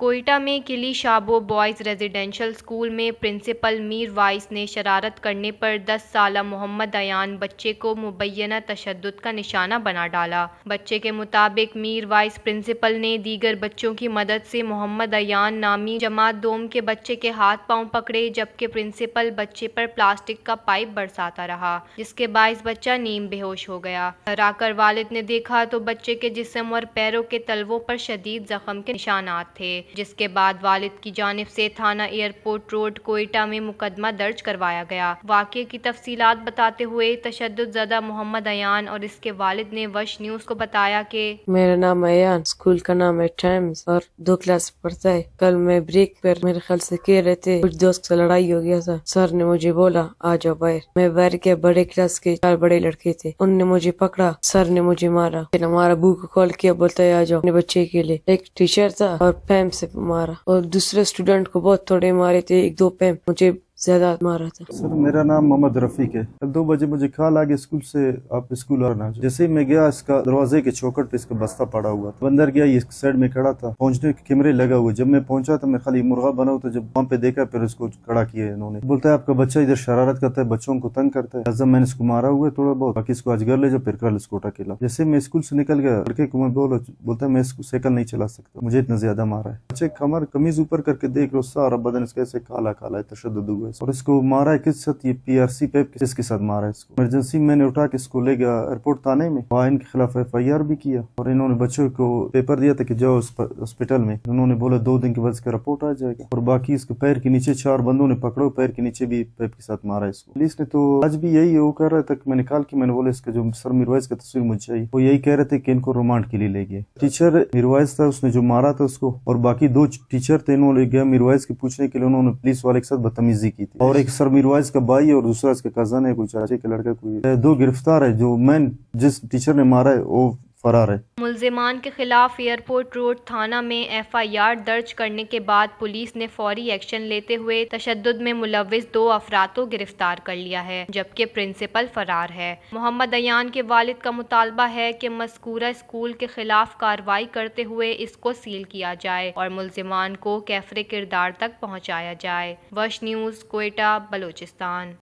कोयटा में Killi Shabo boys residential school में principal Mir Wais ने शरारत करने पर 10 साल मोहम्मद अयान बच्चे को मुबैना तशद का निशाना बना डाला बच्चे के मुताबिक मीर वाइस प्रिंसिपल ने दीगर बच्चों की मदद से मोहम्मद अयान नामी जमात दोम के बच्चे के हाथ पांव पकड़े जबकि प्रिंसिपल बच्चे पर प्लास्टिक का पाइप बरसाता रहा जिसके बायस बच्चा नीम बेहोश हो गया हराकर वालिद ने देखा तो बच्चे के जिसम और पैरों के तलवों पर शदीद जख्म के निशानात थे जिसके बाद वालिद की जानब से थाना एयरपोर्ट रोड कोयटा में मुकदमा दर्ज करवाया गया वाक़े की तफसीलात बताते हुए तशद ज़दा मोहम्मद अयान और इसके वालिद ने वश न्यूज़ को बताया कि मेरा नाम अयान स्कूल का नाम है टाइम्स और दो क्लास पढ़ता है कल मैं ब्रेक पर मेरे ख्याल से कह रहे थे कुछ दोस्त से लड़ाई हो गया था सर ने मुझे बोला आ जाओ बाहर मैं बाहर के बड़े क्लास के चार बड़े लड़के थे उनने मुझे पकड़ा सर ने मुझे मारा फिर हमारा बू को कॉल किया बोलता है आ जाओ अपने बच्चे के लिए एक टीचर था और फैम से मारा और दूसरे स्टूडेंट को बहुत थोड़े मारे थे एक दो पे मुझे ज्यादा मारा था सर मेरा नाम मोहम्मद रफीक है कल दो बजे मुझे ख्याल आ गया स्कूल से आप स्कूल आना जैसे ही मैं गया इसका दरवाजे के चौकट पे इसका बस्ता पड़ा हुआ था अंदर गया ये साइड में खड़ा था पहुंचने के कैमरे लगा हुआ जब मैं पहुंचा तो मैं खाली मुर्गा बना तो जब वहाँ पे देखा फिर उसको खड़ा किया इन्होंने बोलता है आपका बच्चा इधर शरारत करता है बच्चों को तंग करता है जब मैंने इसको मारा हुआ थोड़ा बहुत बाकी इसको आज घर ले जाओ फिर कल इसको अकेला जैसे मैं स्कूल से निकल गया लड़के को मैं बोलो बोलता है मैं इसको साइकिल नहीं चला सकता मुझे इतना ज्यादा मारा है बच्चे कमर कमीज ऊपर करके देख लो सारा बदन इसका ऐसे काला काला है तशद हुआ में और इसको मारा है किस साथ ये पीआरसी पेप किसके साथ मारा है इसको इमरजेंसी मैंने उठा के इसको ले गया एयरपोर्ट थाने में वहाँ इनके खिलाफ एफ भी किया और इन्होंने बच्चों को पेपर दिया था कि जाओ हॉस्पिटल में उन्होंने बोला दो दिन के बाद इसका रिपोर्ट आ जाएगा और बाकी इसके पैर के नीचे चार बंदों ने पकड़ो पैर के नीचे भी पेप के साथ मारा इसको पुलिस ने तो आज भी यही वो कह रहा था मैंने कहा की मैंने बोला इसका जो सर मिरवाइज का तस्वीर मुझे चाहिए वो यही कह रहे थे कि इनको रिमांड के लिए ले गए टीचर मीरवाइज था उसने जो मारा था उसको और बाकी दो टीचर थे इन्होंने गया मिरवाइज के पूछने के लिए उन्होंने पुलिस वाले के साथ बदतमीजी की थी और एक सर मिरवाज का भाई और दूसरा इसका कजन है कोई चाचे के लड़का कोई दो गिरफ्तार है जो मैन जिस टीचर ने मारा है वो फरार है मुलजमान के खिलाफ एयरपोर्ट रोड थाना में एफआईआर दर्ज करने के बाद पुलिस ने फौरी एक्शन लेते हुए तशद में मुलविस दो अफराद को गिरफ्तार कर लिया है जबकि प्रिंसिपल फरार है मोहम्मद अयान के वालिद का मुतालबा है की मस्कूरा स्कूल के खिलाफ कार्रवाई करते हुए इसको सील किया जाए और मुलजमान को कैफरे किरदार तक पहुँचाया जाए वश न्यूज कोयटा बलोचिस्तान